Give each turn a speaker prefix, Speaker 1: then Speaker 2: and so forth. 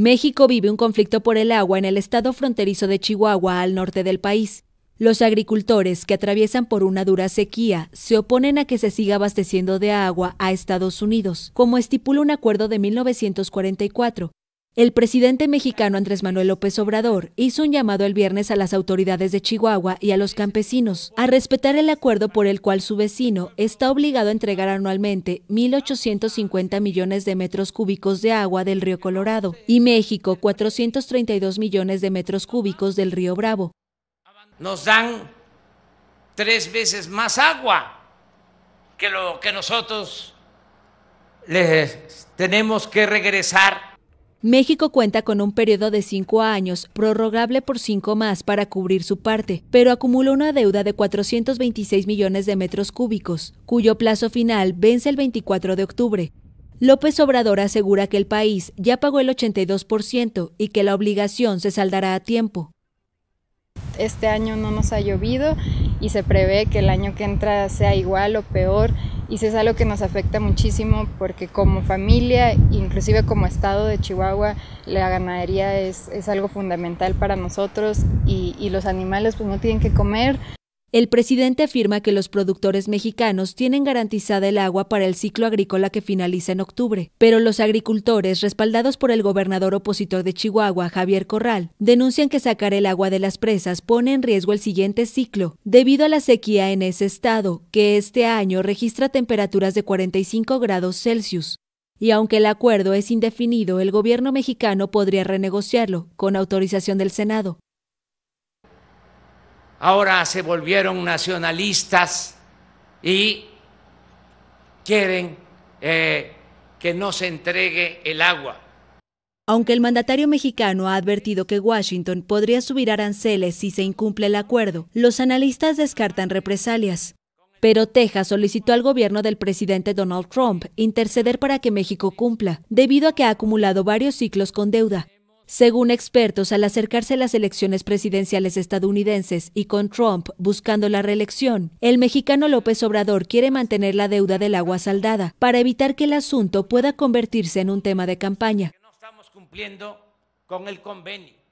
Speaker 1: México vive un conflicto por el agua en el estado fronterizo de Chihuahua, al norte del país. Los agricultores que atraviesan por una dura sequía se oponen a que se siga abasteciendo de agua a Estados Unidos, como estipula un acuerdo de 1944 el presidente mexicano Andrés Manuel López Obrador hizo un llamado el viernes a las autoridades de Chihuahua y a los campesinos a respetar el acuerdo por el cual su vecino está obligado a entregar anualmente 1.850 millones de metros cúbicos de agua del río Colorado y México 432 millones de metros cúbicos del río Bravo.
Speaker 2: Nos dan tres veces más agua que lo que nosotros les tenemos que regresar
Speaker 1: México cuenta con un periodo de cinco años, prorrogable por cinco más para cubrir su parte, pero acumuló una deuda de 426 millones de metros cúbicos, cuyo plazo final vence el 24 de octubre. López Obrador asegura que el país ya pagó el 82% y que la obligación se saldará a tiempo.
Speaker 3: Este año no nos ha llovido y se prevé que el año que entra sea igual o peor y eso es algo que nos afecta muchísimo porque como familia, inclusive como estado de Chihuahua, la ganadería es, algo
Speaker 1: fundamental para nosotros y, y, los animales pues no tienen que comer, el presidente afirma que los productores mexicanos tienen garantizada el agua para el ciclo agrícola que finaliza en octubre, pero los agricultores, respaldados por el gobernador opositor de Chihuahua, Javier Corral, denuncian que sacar el agua de las presas pone en riesgo el siguiente ciclo, debido a la sequía en ese estado, que este año registra temperaturas de 45 grados Celsius. Y aunque el acuerdo es indefinido, el gobierno mexicano podría renegociarlo, con autorización del Senado
Speaker 2: ahora se volvieron nacionalistas y quieren eh, que no se entregue el agua.
Speaker 1: Aunque el mandatario mexicano ha advertido que Washington podría subir aranceles si se incumple el acuerdo, los analistas descartan represalias. Pero Texas solicitó al gobierno del presidente Donald Trump interceder para que México cumpla, debido a que ha acumulado varios ciclos con deuda. Según expertos, al acercarse a las elecciones presidenciales estadounidenses y con Trump buscando la reelección, el mexicano López Obrador quiere mantener la deuda del agua saldada para evitar que el asunto pueda convertirse en un tema de campaña. No
Speaker 2: estamos cumpliendo con el convenio.